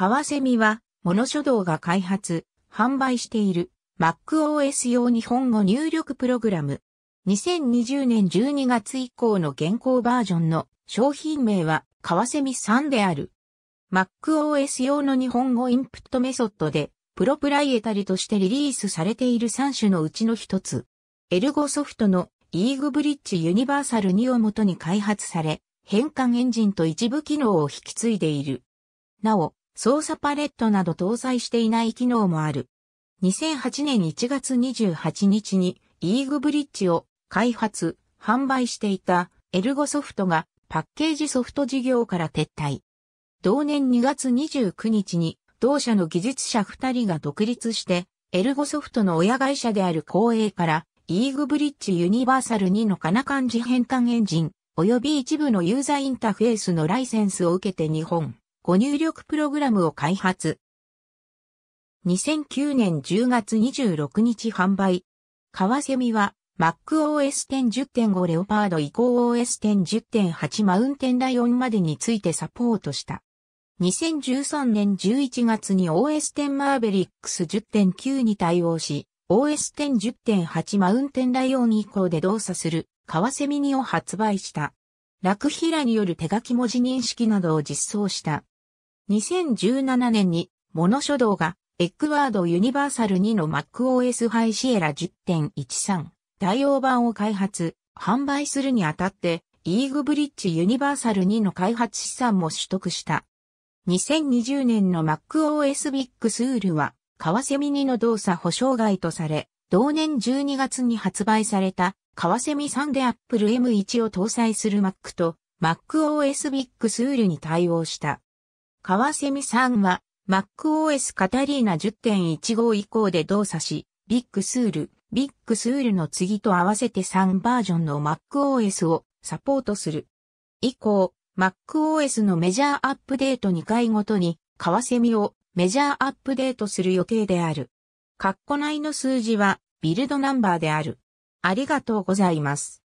カワセミは、モノ書道が開発、販売している MacOS 用日本語入力プログラム。2020年12月以降の現行バージョンの商品名はカワセミ3である。MacOS 用の日本語インプットメソッドで、プロプライエタリとしてリリースされている3種のうちの1つ。エルゴソフトのイーグブリッジユニバーサル2をもとに開発され、変換エンジンと一部機能を引き継いでいる。なお、操作パレットなど搭載していない機能もある。2008年1月28日にイーグブリッジを開発、販売していたエルゴソフトがパッケージソフト事業から撤退。同年2月29日に同社の技術者2人が独立してエルゴソフトの親会社である公営からイーグブリッジユニバーサル2のカナ漢字変換エンジン及び一部のユーザーインターフェースのライセンスを受けて日本。ご入力プログラムを開発。2009年10月26日販売。カワセミは MacOS 10.10.5レオパード移行 OS 10.10.8マウンテンライオンまでについてサポートした。2013年11月に OS 10マーベリックス10.9に対応し、OS 10.10.8マウンテンライオン以降で動作するカワセミニを発売した。楽ヒラによる手書き文字認識などを実装した2017年に、モノ書道が、エッグワードユニバーサル2の MacOS ハイシエラ10.13対応版を開発、販売するにあたって、イーグブリッジユニバーサル2の開発資産も取得した。2020年の MacOS ビッグスールは、カワセミ2の動作保障外とされ、同年12月に発売された、カワセミ3で Apple M1 を搭載する Mac と MacOS ビッグスールに対応した。カワセミさんは MacOS カタリーナ10.15以降で動作し、ビッグスール、ビッグスールの次と合わせて3バージョンの MacOS をサポートする。以降、MacOS のメジャーアップデート2回ごとに、カワセミをメジャーアップデートする予定である。括弧内の数字はビルドナンバーである。ありがとうございます。